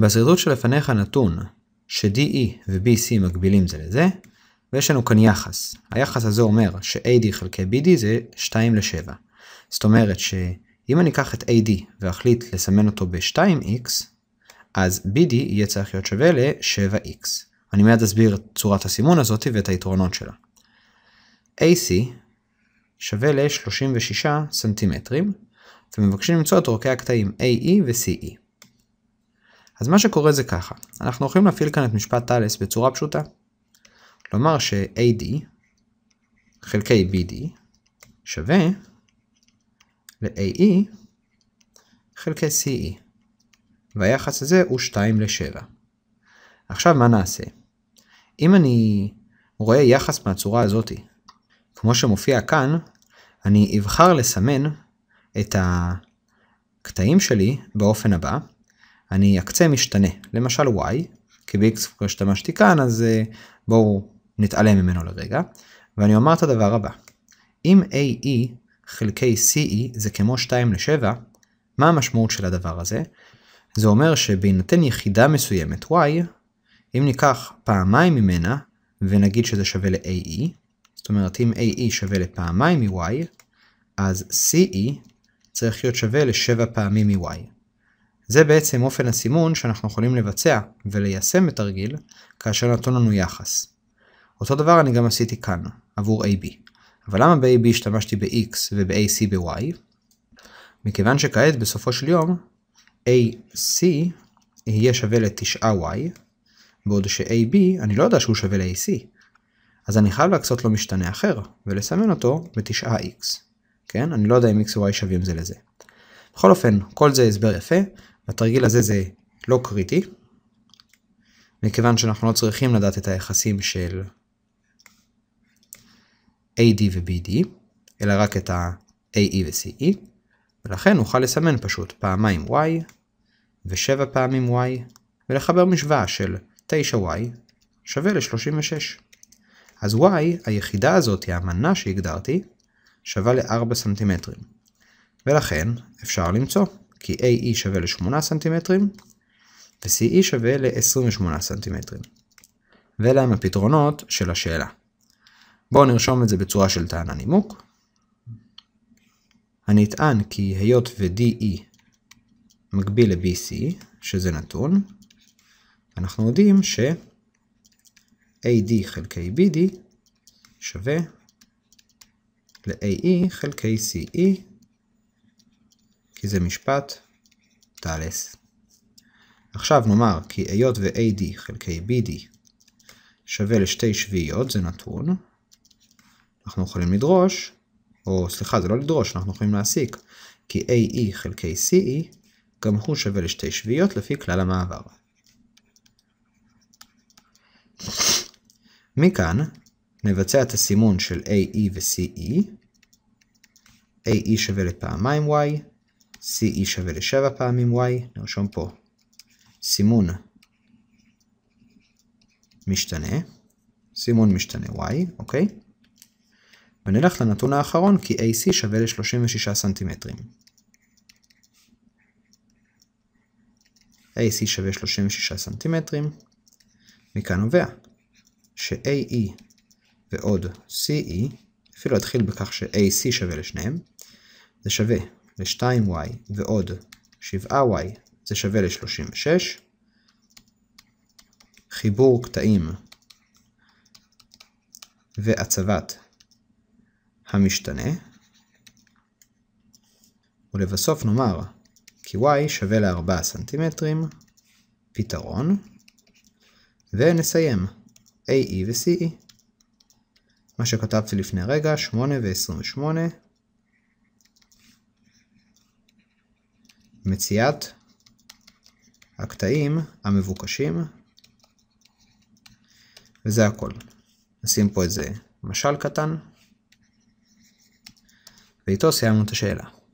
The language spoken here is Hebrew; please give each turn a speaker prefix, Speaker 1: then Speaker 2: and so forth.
Speaker 1: בשרידות שלפניך נתון ש-DE ו-BC מקבילים זה לזה, ויש לנו כאן יחס. היחס הזה אומר ש-AD חלקי BD זה 2 ל-7. זאת אומרת שאם אני אקח את AD ואחליט לסמן אותו ב-2x, אז BD יהיה צריך להיות שווה ל-7x. אני מיד אסביר את צורת הסימון הזאת ואת היתרונות שלה. AC שווה ל-36 סנטימטרים, ומבקשים למצוא את אורכי הקטעים AE ו-CE. אז מה שקורה זה ככה, אנחנו יכולים להפעיל כאן את משפט טלס בצורה פשוטה. כלומר ש-AD חלקי BD שווה ל-AE חלקי CE, והיחס הזה הוא 2 ל-7. עכשיו מה נעשה? אם אני רואה יחס מהצורה הזאתי, כמו שמופיע כאן, אני אבחר לסמן את הקטעים שלי באופן הבא, אני אקצה משתנה, למשל y, כי ב-x כבר השתמשתי כאן, אז אה, בואו נתעלם ממנו לרגע, ואני אומר את הדבר הבא, אם ae חלקי CE זה כמו 2 ל-7, מה המשמעות של הדבר הזה? זה אומר שבהינתן יחידה מסוימת y, אם ניקח פעמיים ממנה, ונגיד שזה שווה ל-AE, זאת אומרת אם AE שווה לפעמיים מ-y, אז CE צריך להיות שווה לשבע פעמים מ-y. זה בעצם אופן הסימון שאנחנו יכולים לבצע וליישם בתרגיל כאשר נתון לנו יחס. אותו דבר אני גם עשיתי כאן, עבור AB. אבל למה ב-AB השתמשתי ב-X וב-AC ב-Y? מכיוון שכעת בסופו של יום AC יהיה שווה ל-9Y, בעוד ש-AB אני לא יודע שהוא שווה ל-AC. אז אני חייב להקצות לו משתנה אחר, ולסמן אותו ב-9X. כן? אני לא יודע אם x ו-y שווים זה לזה. בכל אופן, כל זה הסבר יפה, התרגיל הזה זה לא קריטי, מכיוון שאנחנו לא צריכים לדעת את היחסים של AD ו-BD, אלא רק את ה-AE ו-CE, ולכן נוכל לסמן פשוט פעמיים Y ושבע פעמים Y, ולחבר משוואה של 9Y שווה ל-36. אז Y, היחידה הזאת, המנה שהגדרתי, שווה ל-4 סנטימטרים, ולכן אפשר למצוא. כי AE שווה ל-8 סנטימטרים ו-CE שווה ל-28 סנטימטרים. ואלה הם הפתרונות של השאלה. בואו נרשום את זה בצורה של טענה נימוק. הנטען כי היות ו-DE מקביל ל-BC, שזה נתון, אנחנו יודעים ש-AD חלקי BD שווה ל-AE חלקי CE כי זה משפט טלס. עכשיו נאמר כי היות ו-AD חלקי BD שווה לשתי שביעיות, זה נתון. אנחנו יכולים לדרוש, או סליחה, זה לא לדרוש, אנחנו יכולים להסיק, כי AE חלקי CE גם הוא שווה לשתי שביעיות לפי כלל המעבר. מכאן נבצע את הסימון של AE ו-CE, AE שווה לפעמיים Y, CE שווה ל-7 פעמים Y, נרשום פה סימון משתנה, סימון משתנה Y, אוקיי? ונלך לנתון האחרון כי AC שווה ל-36 סנטימטרים. AC שווה 36 סנטימטרים, מכאן נובע ש-AE ועוד CE, אפילו אתחיל בכך ש-AC שווה לשניהם, זה שווה ו-2y ועוד 7y זה שווה ל-36. חיבור קטעים והצבת המשתנה. ולבסוף נאמר כי y שווה ל-4 סנטימטרים, פתרון, ונסיים AE ו-CE. מה שכתבתי לפני רגע, 8 ו-28. מציאת הקטעים המבוקשים, וזה הכל. נשים פה איזה משל קטן, ואיתו סיימנו את השאלה.